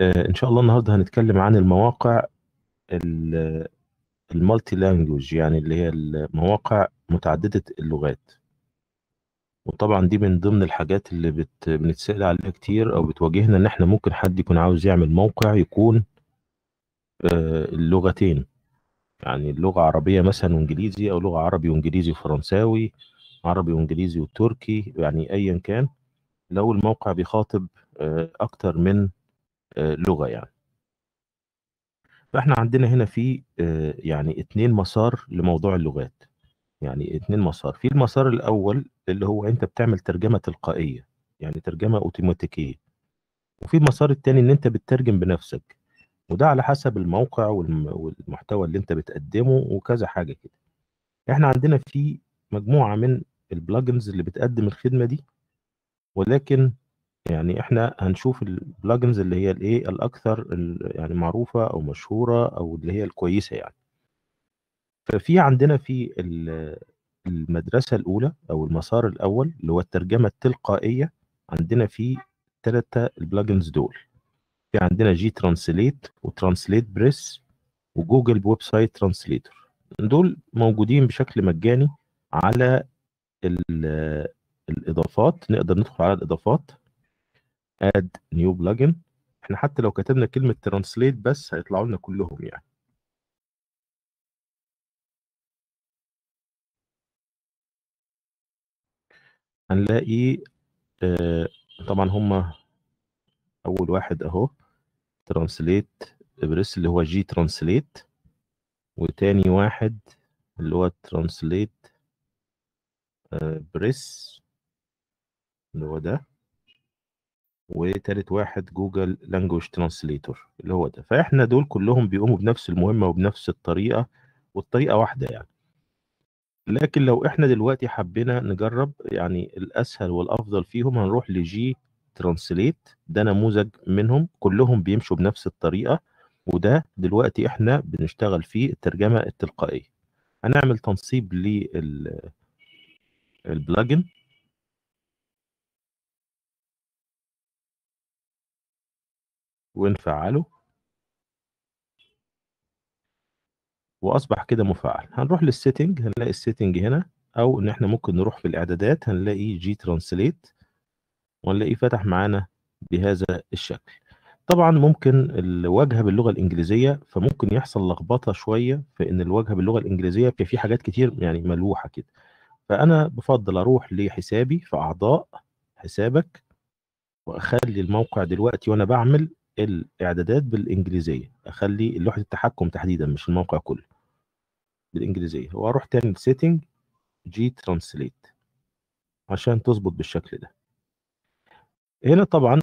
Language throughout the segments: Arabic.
آه، ان شاء الله النهارده هنتكلم عن المواقع المالتي لانجوج يعني اللي هي المواقع متعدده اللغات وطبعا دي من ضمن الحاجات اللي بت... بنتسال عليها كتير او بتواجهنا ان احنا ممكن حد يكون عاوز يعمل موقع يكون آه، اللغتين يعني اللغه عربيه مثلا وانجليزي او لغه عربي وانجليزي وفرنساوي عربي وانجليزي وتركي يعني ايا كان لو الموقع بيخاطب آه، اكتر من آه، لغه يعني فاحنا عندنا هنا في آه، يعني اثنين مسار لموضوع اللغات يعني اثنين مسار في المسار الاول اللي هو انت بتعمل ترجمه تلقائيه يعني ترجمه اوتوماتيكيه وفي المسار الثاني ان انت بتترجم بنفسك وده على حسب الموقع والمحتوى اللي انت بتقدمه وكذا حاجه كده احنا عندنا في مجموعه من البلجنز اللي بتقدم الخدمه دي ولكن يعني إحنا هنشوف البلجنز اللي هي الإيه، الأكثر يعني معروفة أو مشهورة أو اللي هي الكويسة يعني. ففي عندنا في المدرسة الأولى أو المسار الأول اللي هو الترجمة التلقائية عندنا في ثلاثه البلجنز دول. في عندنا جي ترانسليت وترانسليت بريس وجوجل ويب سايت ترانسليتور. دول موجودين بشكل مجاني على الإضافات، نقدر ندخل على الإضافات اد نيو بلجن احنا حتى لو كتبنا كلمة ترانسليت بس هيطلعوا لنا كلهم يعني هنلاقي آه طبعا هما اول واحد اهو ترانسليت بريس اللي هو جي ترانسليت وتاني واحد اللي هو ترانسليت آه، بريس اللي هو ده وتالت واحد جوجل لانجوج ترانسليتور اللي هو ده فاحنا دول كلهم بيقوموا بنفس المهمه وبنفس الطريقه والطريقه واحده يعني لكن لو احنا دلوقتي حبينا نجرب يعني الاسهل والافضل فيهم هنروح لجي ترانسليت ده نموذج منهم كلهم بيمشوا بنفس الطريقه وده دلوقتي احنا بنشتغل فيه الترجمه التلقائيه هنعمل تنصيب البلجن ونفعّله وأصبح كده مفعّل. هنروح للسيتنج هنلاقي السيتنج هنا أو إن إحنا ممكن نروح في الإعدادات هنلاقي جي ترانسليت وهنلاقيه فتح معانا بهذا الشكل. طبعًا ممكن الواجهة باللغة الإنجليزية فممكن يحصل لخبطة شوية في إن الواجهة باللغة الإنجليزية بيبقى في حاجات كتير يعني ملوحة كده. فأنا بفضل أروح لحسابي في أعضاء حسابك وأخلّي الموقع دلوقتي وأنا بعمل الاعدادات بالانجليزيه اخلي لوحه التحكم تحديدا مش الموقع كله بالانجليزيه واروح تاني لسيتنج جي ترانسليت عشان تظبط بالشكل ده هنا طبعا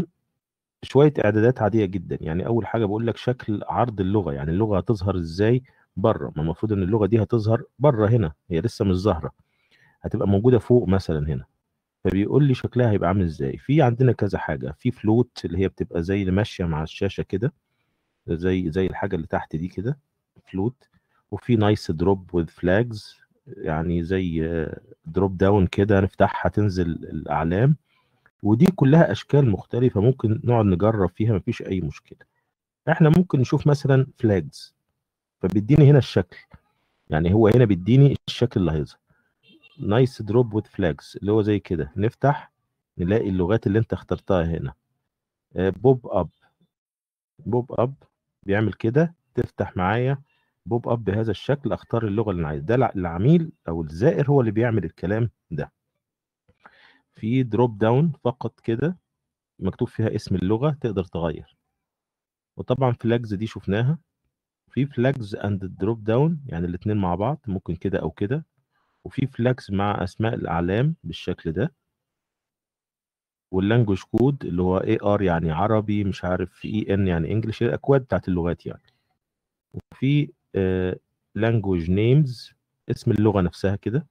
شويه اعدادات عاديه جدا يعني اول حاجه بقول لك شكل عرض اللغه يعني اللغه هتظهر ازاي بره ما المفروض ان اللغه دي هتظهر بره هنا هي لسه مش ظاهره هتبقى موجوده فوق مثلا هنا فبيقول لي شكلها هيبقى عامل ازاي في عندنا كذا حاجه في فلوت اللي هي بتبقى زي اللي ماشيه مع الشاشه كده زي زي الحاجه اللي تحت دي كده فلوت وفي نايس دروب وذ فلاجز يعني زي دروب داون كده نفتحها تنزل الاعلام ودي كلها اشكال مختلفه ممكن نقعد نجرب فيها مفيش اي مشكله احنا ممكن نشوف مثلا فلاجز فبيديني هنا الشكل يعني هو هنا بيديني الشكل اللي هيظهر نايس دروب وذ فلاجز اللي هو زي كده نفتح نلاقي اللغات اللي انت اخترتها هنا بوب اب بوب اب بيعمل كده تفتح معايا بوب اب بهذا الشكل اختار اللغه اللي انا عايزها ده العميل او الزائر هو اللي بيعمل الكلام ده في دروب داون فقط كده مكتوب فيها اسم اللغه تقدر تغير وطبعا فلاجز دي شفناها في فلاجز اند دروب داون يعني الاثنين مع بعض ممكن كده او كده وفي فلاكس مع اسماء الاعلام بالشكل ده واللانجوج كود اللي هو اي ار يعني عربي مش عارف اي ان e يعني انجلش الاكواد بتاعت اللغات يعني وفي لانجوج آه، نيمز اسم اللغه نفسها كده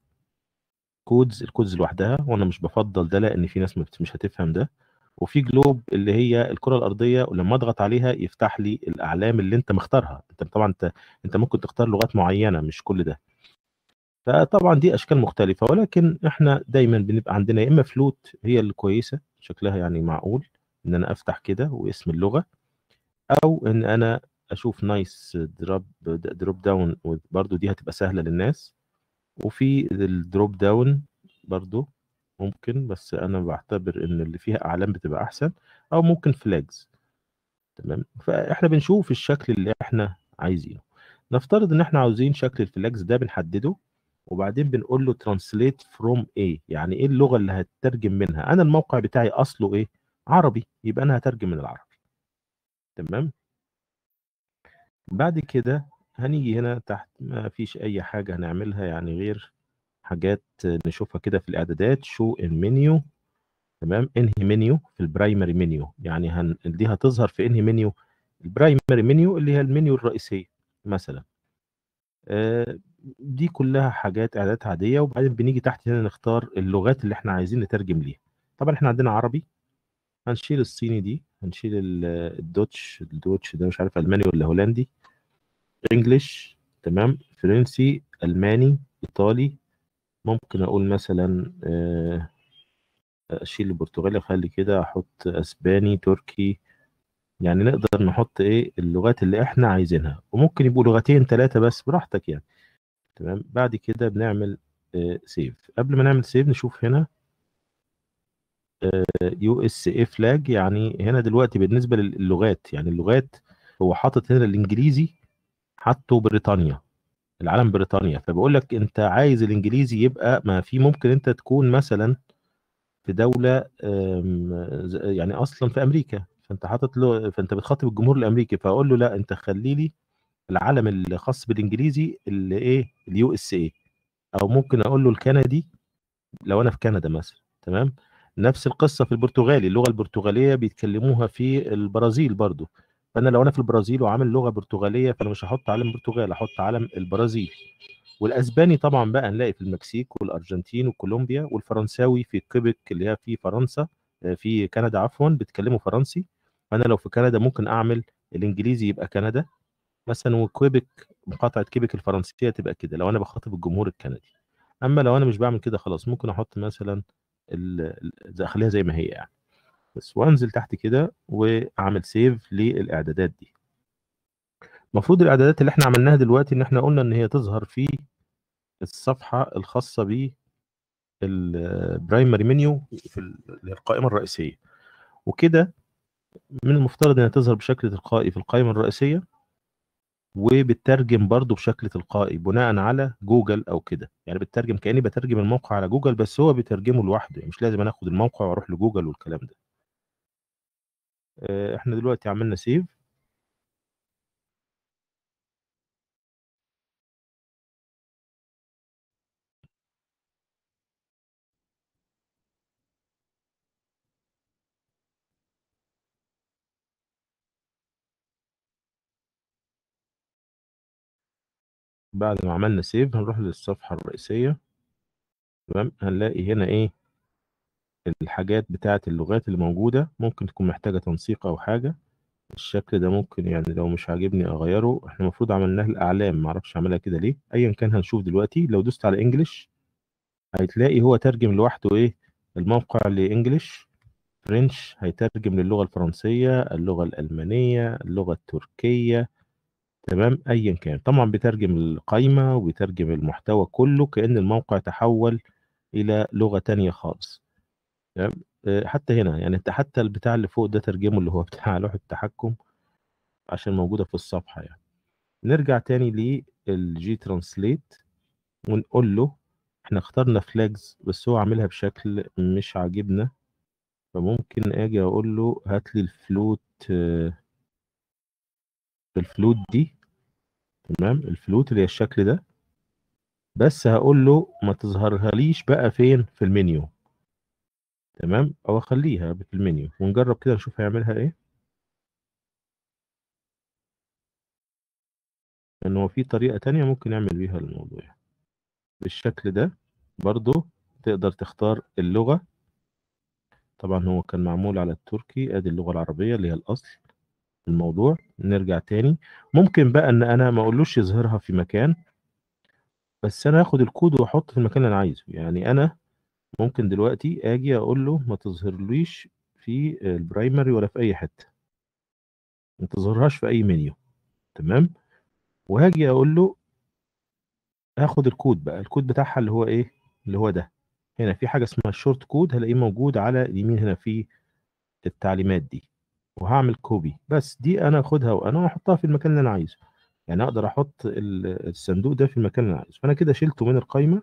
كودز الكودز لوحدها وانا مش بفضل ده لان في ناس مش هتفهم ده وفي جلوب اللي هي الكره الارضيه ولما اضغط عليها يفتح لي الاعلام اللي انت مختارها انت طبعا انت انت ممكن تختار لغات معينه مش كل ده فطبعا دي اشكال مختلفه ولكن احنا دايما بنبقى عندنا يا اما فلوت هي اللي كويسه شكلها يعني معقول ان انا افتح كده واسم اللغه او ان انا اشوف نايس دروب دروب داون وبرده دي هتبقى سهله للناس وفي الدروب داون برده ممكن بس انا بعتبر ان اللي فيها اعلام بتبقى احسن او ممكن فلاجز تمام فاحنا بنشوف الشكل اللي احنا عايزينه نفترض ان احنا عاوزين شكل الفلاجز ده بنحدده وبعدين بنقول له ترانسليت فروم ايه يعني ايه اللغه اللي هتترجم منها انا الموقع بتاعي اصله ايه عربي يبقى انا هترجم من العربي تمام بعد كده هنيجي هنا تحت ما فيش اي حاجه هنعملها يعني غير حاجات نشوفها كده في الاعدادات شو المنيو تمام انهي منيو في البرايمري منيو يعني هن... دي هتظهر في انهي منيو البرايمري منيو اللي هي المنيو الرئيسيه مثلا آه دي كلها حاجات اعدادات عاديه وبعدين بنيجي تحت هنا نختار اللغات اللي احنا عايزين نترجم ليها طبعا احنا عندنا عربي هنشيل الصيني دي هنشيل الدوتش الدوتش ده مش عارف الماني ولا هولندي انجلش تمام فرنسي الماني ايطالي ممكن اقول مثلا آه، اشيل البرتغالي اخلي كده احط اسباني تركي يعني نقدر نحط ايه اللغات اللي احنا عايزينها وممكن يبقوا لغتين ثلاثه بس براحتك يعني تمام بعد كده بنعمل سيف آه، قبل ما نعمل سيف نشوف هنا يو اس اي فلاج يعني هنا دلوقتي بالنسبه للغات يعني اللغات هو حاطط هنا الانجليزي حاطه بريطانيا العالم بريطانيا فبيقول لك انت عايز الانجليزي يبقى ما في ممكن انت تكون مثلا في دوله يعني اصلا في امريكا فانت حاطط له فانت بتخاطب الجمهور الامريكي فاقول له لا انت خلي لي العلم الخاص بالانجليزي اللي ايه اليو اس اي او ممكن اقول له الكندي لو انا في كندا مثلا تمام نفس القصه في البرتغالي اللغه البرتغاليه بيتكلموها في البرازيل برضو فانا لو انا في البرازيل وعامل لغه برتغاليه فانا مش هحط علم البرتغال هحط علم البرازيل والاسباني طبعا بقى هنلاقي في المكسيك والارجنتين وكولومبيا والفرنساوي في كيبك اللي هي في فرنسا آه، في كندا عفوا بيتكلموا فرنسي فانا لو في كندا ممكن اعمل الانجليزي يبقى كندا مثلا وكويبك مقاطعه كيبك الفرنسيه تبقى كده لو انا بخاطب الجمهور الكندي اما لو انا مش بعمل كده خلاص ممكن احط مثلا اخليها زي ما هي يعني بس وانزل تحت كده واعمل سيف للاعدادات دي المفروض الاعدادات اللي احنا عملناها دلوقتي ان احنا قلنا ان هي تظهر في الصفحه الخاصه ب البرايمري منيو في القائمه الرئيسيه وكده من المفترض انها تظهر بشكل تلقائي في القائمه الرئيسيه وبترجم برضه بشكل تلقائي بناء على جوجل او كده يعني بترجم كاني بترجم الموقع على جوجل بس هو بيترجمه لوحده يعني مش لازم انا اخد الموقع واروح لجوجل والكلام ده آه، احنا دلوقتي عملنا سيف بعد ما عملنا سيف هنروح للصفحة الرئيسية تمام هنلاقي هنا ايه الحاجات بتاعة اللغات اللي موجودة ممكن تكون محتاجة تنسيق أو حاجة الشكل ده ممكن يعني لو مش عاجبني أغيره احنا المفروض عملناه الأعلام معرفش عملها كده ليه أيا كان هنشوف دلوقتي لو دوست على إنجلش هتلاقي هو ترجم لوحده ايه الموقع لإنجلش فرنش هيترجم للغة الفرنسية اللغة الألمانية اللغة التركية تمام أيًا كان، طبعًا بيترجم القايمة وبيترجم المحتوى كله كأن الموقع تحوّل إلى لغة تانية خالص، تمام، آه، حتى هنا يعني أنت حتى البتاع اللي فوق ده ترجمه اللي هو بتاع لوحة التحكم عشان موجودة في الصفحة يعني. نرجع تاني ترانسليت ونقول له إحنا اخترنا فلاجز بس هو عاملها بشكل مش عاجبنا، فممكن آجي أقول له هات لي الفلوت اه الفلوت دي تمام الفلوت اللي هي الشكل ده بس هقول له ما ليش بقى فين في المنيو تمام او اخليها في المنيو ونجرب كده نشوف هيعملها ايه ان هو في طريقه تانية ممكن نعمل بيها الموضوع بالشكل ده برضو تقدر تختار اللغه طبعا هو كان معمول على التركي ادي اللغه العربيه اللي هي الاصل الموضوع نرجع تاني ممكن بقى ان انا ما اقولوش يظهرها في مكان بس انا اخد الكود واحطه في المكان اللي انا عايزه يعني انا ممكن دلوقتي اجي اقول له ما تظهرليش في البرايمري ولا في اي حته ما تظهرهاش في اي منيو تمام وهاجي اقول له هاخد الكود بقى الكود بتاعها اللي هو ايه اللي هو ده هنا في حاجه اسمها الشورت كود هلاقيه موجود على اليمين هنا في التعليمات دي وهعمل كوبي بس دي انا اخدها وانا واحطها في المكان اللي انا عايزه يعني اقدر احط الصندوق ده في المكان اللي انا عايزه فانا كده شلته من القايمه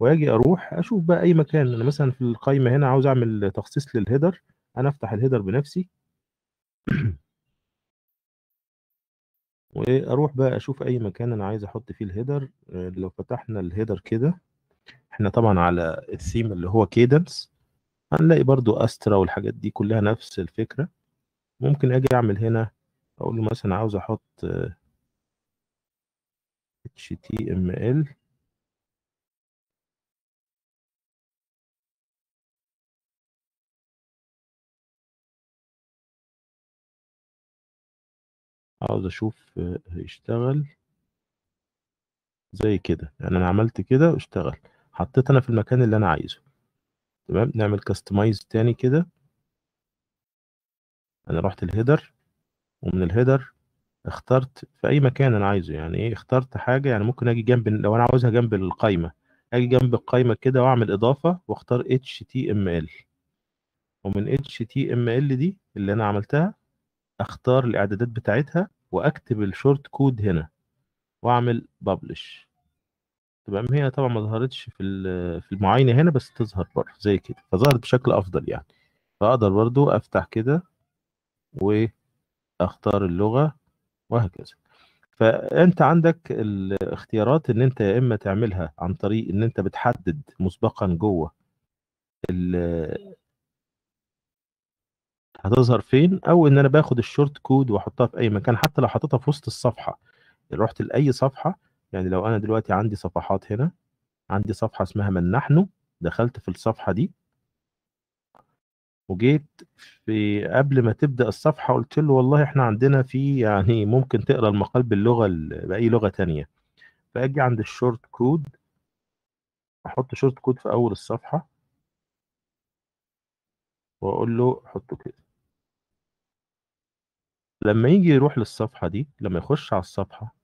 واجي اروح اشوف بقى اي مكان انا مثلا في القايمه هنا عاوز اعمل تخصيص للهيدر انا افتح الهيدر بنفسي واروح بقى اشوف اي مكان انا عايز احط فيه الهيدر آه، لو فتحنا الهيدر كده احنا طبعا على الثيم اللي هو كيدنس هنلاقي برضو استرا والحاجات دي كلها نفس الفكره ممكن اجي اعمل هنا اقول له مثلا عاوز احط HTML عاوز اشوف هيشتغل آه، زي كده يعني انا عملت كده واشتغل حطيت انا في المكان اللي انا عايزه تمام نعمل كاستمايز تاني كده انا رحت الهيدر ومن الهيدر اخترت في اي مكان انا عايزه يعني ايه اخترت حاجه يعني ممكن اجي جنب لو انا عاوزها جنب القايمه اجي جنب القايمه كده واعمل اضافه واختار HTML ومن HTML دي اللي انا عملتها اختار الاعدادات بتاعتها واكتب الشورت كود هنا واعمل بابلش تمام هي طبعا ما ظهرتش في في المعاينه هنا بس تظهر بره زي كده فظهرت بشكل افضل يعني فاقدر برضو افتح كده واختار اللغه وهكذا فانت عندك الاختيارات ان انت يا اما تعملها عن طريق ان انت بتحدد مسبقا جوه هتظهر فين او ان انا باخد الشورت كود واحطها في اي مكان حتى لو حطيتها في وسط الصفحه رحت لاي صفحه يعني لو انا دلوقتي عندي صفحات هنا عندي صفحه اسمها من نحن دخلت في الصفحه دي وجيت في قبل ما تبدا الصفحه قلت له والله احنا عندنا في يعني ممكن تقرا المقال باللغه باي لغه تانية فاجي عند الشورت كود احط شورت كود في اول الصفحه واقول له حطه كده لما يجي يروح للصفحه دي لما يخش على الصفحه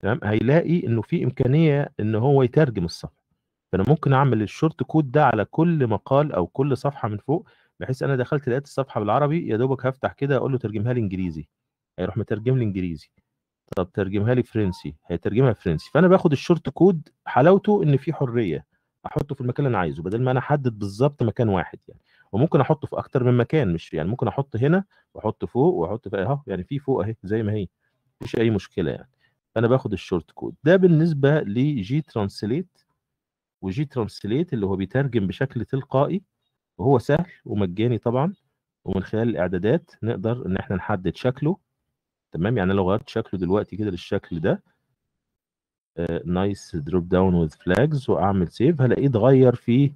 تمام هيلاقي انه في امكانيه ان هو يترجم الصفحه فانا ممكن اعمل الشورت كود ده على كل مقال او كل صفحه من فوق بحيث انا دخلت لقيت الصفحه بالعربي يا دوبك هفتح كده اقول له ترجمها لي انجليزي هيروح مترجم لي انجليزي طب ترجمها لي فرنسي هيترجمها فرنسي فانا باخد الشورت كود حلاوته ان في حريه احطه في المكان اللي انا عايزه بدل ما انا احدد بالظبط مكان واحد يعني وممكن احطه في اكتر من مكان مش يعني ممكن احط هنا واحط فوق واحط في اهو يعني في فوق اهي زي ما هي مفيش اي مشكله يعني فانا باخد الشورت كود ده بالنسبه لجي ترانسليت وجي ترانسليت اللي هو بيترجم بشكل تلقائي وهو سهل ومجاني طبعا ومن خلال الاعدادات نقدر ان احنا نحدد شكله تمام يعني لو غيرت شكله دلوقتي كده للشكل ده نايس دروب داون وذ فلاجز واعمل سيف هلاقيه اتغير في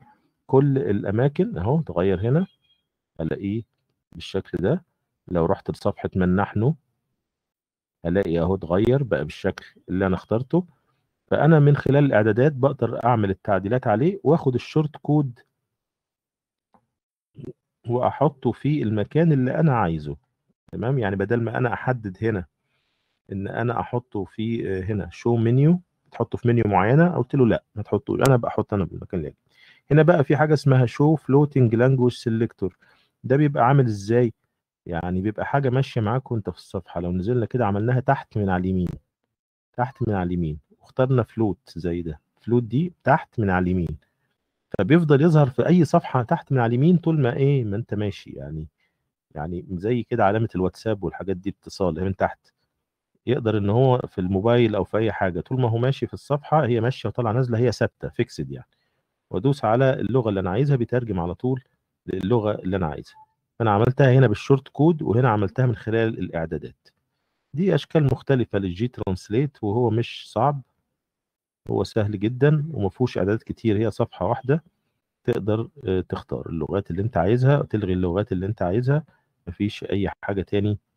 كل الاماكن اهو اتغير هنا هلاقيه بالشكل ده لو رحت لصفحه من نحن هلاقي اهو اتغير بقى بالشكل اللي انا اخترته فانا من خلال الاعدادات بقدر اعمل التعديلات عليه واخد الشورت كود وأحطه في المكان اللي أنا عايزه تمام يعني بدل ما أنا أحدد هنا إن أنا أحطه في آه، هنا شو منيو تحطه في منيو معينة قلت له لا ما تحطوش أنا بحط أنا بالمكان اللي هنا بقى في حاجة اسمها شو فلوتنج لانجوج سيلكتور ده بيبقى عامل إزاي يعني بيبقى حاجة ماشية معاك وأنت في الصفحة لو نزلنا كده عملناها تحت من على اليمين تحت من على اليمين واخترنا فلوت زي ده فلوت دي تحت من على اليمين فبيفضل يظهر في اي صفحه تحت من على اليمين طول ما ايه ما انت ماشي يعني يعني زي كده علامه الواتساب والحاجات دي اتصال من تحت يقدر ان هو في الموبايل او في اي حاجه طول ما هو ماشي في الصفحه هي ماشيه وطالعه نازله هي ثابته فيكسد يعني وادوس على اللغه اللي انا عايزها بيترجم على طول للغه اللي انا عايزها فانا عملتها هنا بالشورت كود وهنا عملتها من خلال الاعدادات دي اشكال مختلفه للجي ترانسليت وهو مش صعب هو سهل جدا وما فيهوش اعدادات كتير هي صفحه واحده تقدر آه، تختار اللغات اللي انت عايزها وتلغي اللغات اللي انت عايزها مفيش اي حاجه تاني